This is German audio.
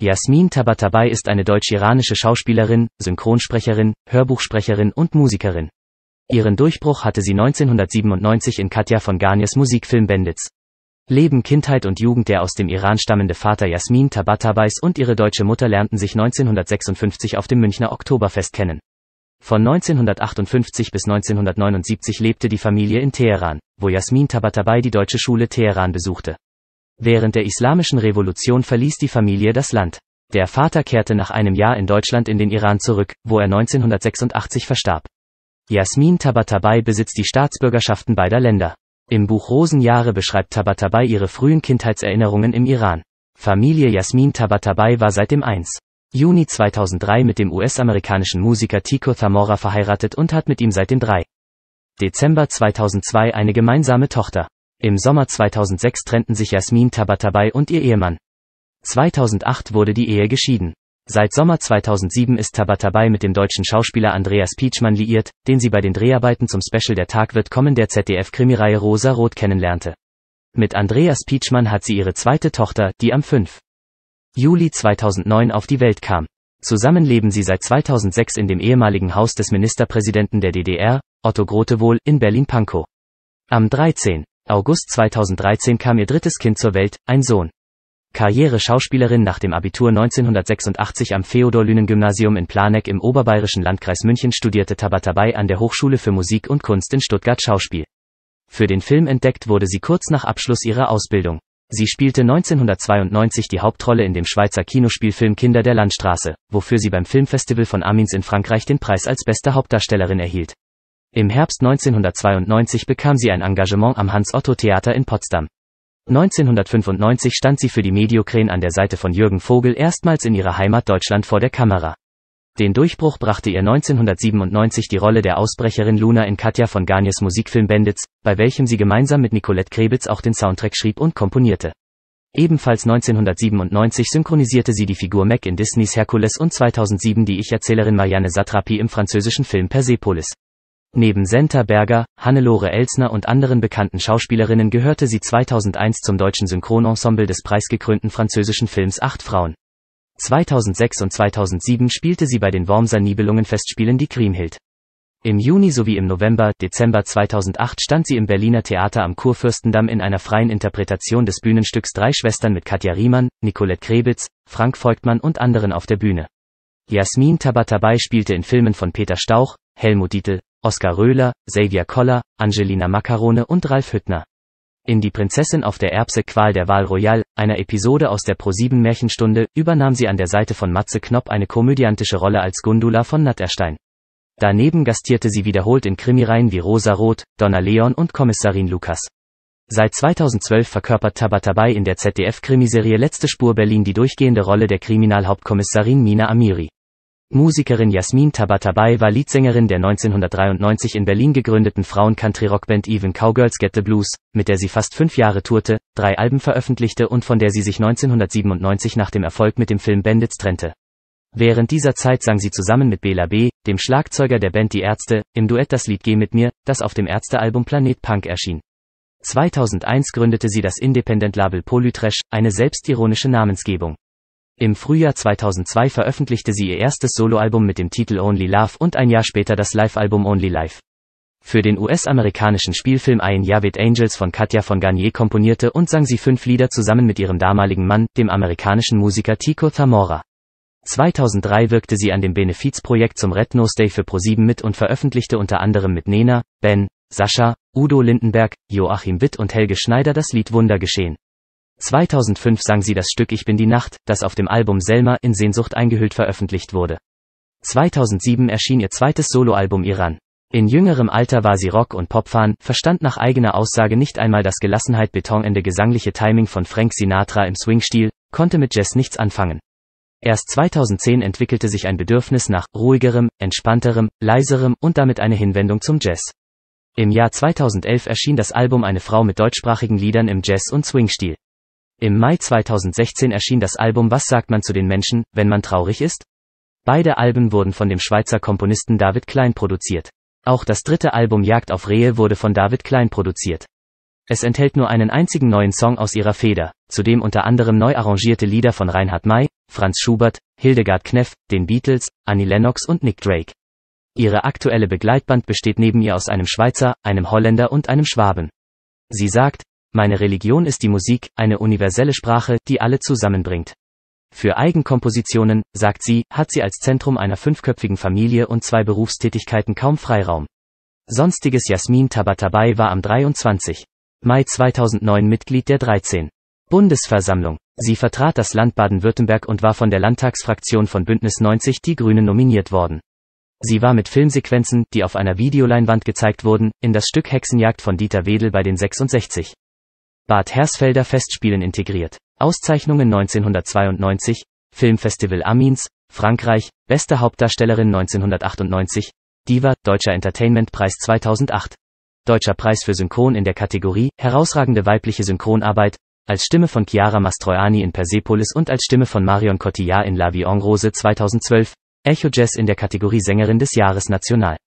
Jasmin Tabatabai ist eine deutsch-iranische Schauspielerin, Synchronsprecherin, Hörbuchsprecherin und Musikerin. Ihren Durchbruch hatte sie 1997 in Katja von Garniers Musikfilm Benditz. Leben, Kindheit und Jugend Der aus dem Iran stammende Vater Jasmin Tabatabais und ihre deutsche Mutter lernten sich 1956 auf dem Münchner Oktoberfest kennen. Von 1958 bis 1979 lebte die Familie in Teheran, wo Jasmin Tabatabai die deutsche Schule Teheran besuchte. Während der Islamischen Revolution verließ die Familie das Land. Der Vater kehrte nach einem Jahr in Deutschland in den Iran zurück, wo er 1986 verstarb. Jasmin Tabatabai besitzt die Staatsbürgerschaften beider Länder. Im Buch Rosenjahre beschreibt Tabatabai ihre frühen Kindheitserinnerungen im Iran. Familie Jasmin Tabatabai war seit dem 1. Juni 2003 mit dem US-amerikanischen Musiker Tico Zamora verheiratet und hat mit ihm seit dem 3. Dezember 2002 eine gemeinsame Tochter. Im Sommer 2006 trennten sich Jasmin Tabatabai und ihr Ehemann. 2008 wurde die Ehe geschieden. Seit Sommer 2007 ist Tabatabai mit dem deutschen Schauspieler Andreas Pietschmann liiert, den sie bei den Dreharbeiten zum Special Der Tag wird kommen der ZDF-Krimireihe Rosa Rot kennenlernte. Mit Andreas Pietschmann hat sie ihre zweite Tochter, die am 5. Juli 2009 auf die Welt kam. Zusammen leben sie seit 2006 in dem ehemaligen Haus des Ministerpräsidenten der DDR, Otto Grotewohl, in Berlin-Pankow. Am 13. August 2013 kam ihr drittes Kind zur Welt, ein Sohn. Karriere Schauspielerin nach dem Abitur 1986 am Feodor-Lünen-Gymnasium in Planegg im oberbayerischen Landkreis München studierte Tabatabai an der Hochschule für Musik und Kunst in Stuttgart Schauspiel. Für den Film entdeckt wurde sie kurz nach Abschluss ihrer Ausbildung. Sie spielte 1992 die Hauptrolle in dem Schweizer Kinospielfilm Kinder der Landstraße, wofür sie beim Filmfestival von Amins in Frankreich den Preis als beste Hauptdarstellerin erhielt. Im Herbst 1992 bekam sie ein Engagement am Hans-Otto-Theater in Potsdam. 1995 stand sie für die Mediokrähen an der Seite von Jürgen Vogel erstmals in ihrer Heimat Deutschland vor der Kamera. Den Durchbruch brachte ihr 1997 die Rolle der Ausbrecherin Luna in Katja von Garniers Musikfilm Benditz, bei welchem sie gemeinsam mit Nicolette Krebitz auch den Soundtrack schrieb und komponierte. Ebenfalls 1997 synchronisierte sie die Figur Mac in Disneys Herkules und 2007 die Ich-Erzählerin Marianne Satrapi im französischen Film Persepolis. Neben Senta Berger, Hannelore Elsner und anderen bekannten Schauspielerinnen gehörte sie 2001 zum deutschen Synchronensemble des preisgekrönten französischen Films Acht Frauen. 2006 und 2007 spielte sie bei den Wormser Nibelungen-Festspielen die Kriemhild. Im Juni sowie im November, Dezember 2008 stand sie im Berliner Theater am Kurfürstendamm in einer freien Interpretation des Bühnenstücks Drei Schwestern mit Katja Riemann, Nicolette Krebitz, Frank Volkmann und anderen auf der Bühne. Jasmin Tabatabai spielte in Filmen von Peter Stauch, Helmut Dietl, Oskar Röhler, Xavier Koller, Angelina Macarone und Ralf Hüttner. In Die Prinzessin auf der Erbse Qual der Wahl Royal, einer Episode aus der ProSieben Märchenstunde, übernahm sie an der Seite von Matze Knopp eine komödiantische Rolle als Gundula von Natterstein. Daneben gastierte sie wiederholt in Krimireihen wie Rosa Roth, Donna Leon und Kommissarin Lukas. Seit 2012 verkörpert Tabatabai in der ZDF-Krimiserie Letzte Spur Berlin die durchgehende Rolle der Kriminalhauptkommissarin Mina Amiri. Musikerin Jasmin Tabatabai war Leadsängerin der 1993 in Berlin gegründeten Frauen-Country-Rockband Even Cowgirls Get the Blues, mit der sie fast fünf Jahre tourte, drei Alben veröffentlichte und von der sie sich 1997 nach dem Erfolg mit dem Film Bandits trennte. Während dieser Zeit sang sie zusammen mit Bela B., dem Schlagzeuger der Band Die Ärzte, im Duett das Lied Geh mit mir, das auf dem Ärztealbum Planet Punk erschien. 2001 gründete sie das Independent-Label Polytrash, eine selbstironische Namensgebung. Im Frühjahr 2002 veröffentlichte sie ihr erstes Soloalbum mit dem Titel Only Love und ein Jahr später das Live-Album Only Life. Für den US-amerikanischen Spielfilm Ein Jahr wird Angels von Katja von Garnier komponierte und sang sie fünf Lieder zusammen mit ihrem damaligen Mann, dem amerikanischen Musiker Tico Zamora. 2003 wirkte sie an dem Benefizprojekt zum Red Nose Day für ProSieben mit und veröffentlichte unter anderem mit Nena, Ben, Sascha, Udo Lindenberg, Joachim Witt und Helge Schneider das Lied Wunder geschehen. 2005 sang sie das Stück Ich bin die Nacht, das auf dem Album Selma in Sehnsucht eingehüllt veröffentlicht wurde. 2007 erschien ihr zweites Soloalbum Iran. In jüngerem Alter war sie Rock- und Popfan, verstand nach eigener Aussage nicht einmal das Gelassenheit betonende gesangliche Timing von Frank Sinatra im Swing-Stil, konnte mit Jazz nichts anfangen. Erst 2010 entwickelte sich ein Bedürfnis nach ruhigerem, entspannterem, leiserem und damit eine Hinwendung zum Jazz. Im Jahr 2011 erschien das Album Eine Frau mit deutschsprachigen Liedern im Jazz- und Swing-Stil. Im Mai 2016 erschien das Album Was sagt man zu den Menschen, wenn man traurig ist? Beide Alben wurden von dem Schweizer Komponisten David Klein produziert. Auch das dritte Album Jagd auf Rehe wurde von David Klein produziert. Es enthält nur einen einzigen neuen Song aus ihrer Feder, zudem unter anderem neu arrangierte Lieder von Reinhard May, Franz Schubert, Hildegard Kneff, den Beatles, Annie Lennox und Nick Drake. Ihre aktuelle Begleitband besteht neben ihr aus einem Schweizer, einem Holländer und einem Schwaben. Sie sagt, meine Religion ist die Musik, eine universelle Sprache, die alle zusammenbringt. Für Eigenkompositionen, sagt sie, hat sie als Zentrum einer fünfköpfigen Familie und zwei Berufstätigkeiten kaum Freiraum. Sonstiges Jasmin Tabatabai war am 23. Mai 2009 Mitglied der 13. Bundesversammlung. Sie vertrat das Land Baden-Württemberg und war von der Landtagsfraktion von Bündnis 90 Die Grünen nominiert worden. Sie war mit Filmsequenzen, die auf einer Videoleinwand gezeigt wurden, in das Stück Hexenjagd von Dieter Wedel bei den 66. Bad Hersfelder Festspielen integriert. Auszeichnungen 1992, Filmfestival Amins, Frankreich, beste Hauptdarstellerin 1998, Diva, Deutscher Entertainmentpreis 2008. Deutscher Preis für Synchron in der Kategorie Herausragende weibliche Synchronarbeit, als Stimme von Chiara Mastroianni in Persepolis und als Stimme von Marion Cotillard in La Vie en Rose 2012, Echo Jazz in der Kategorie Sängerin des Jahres National.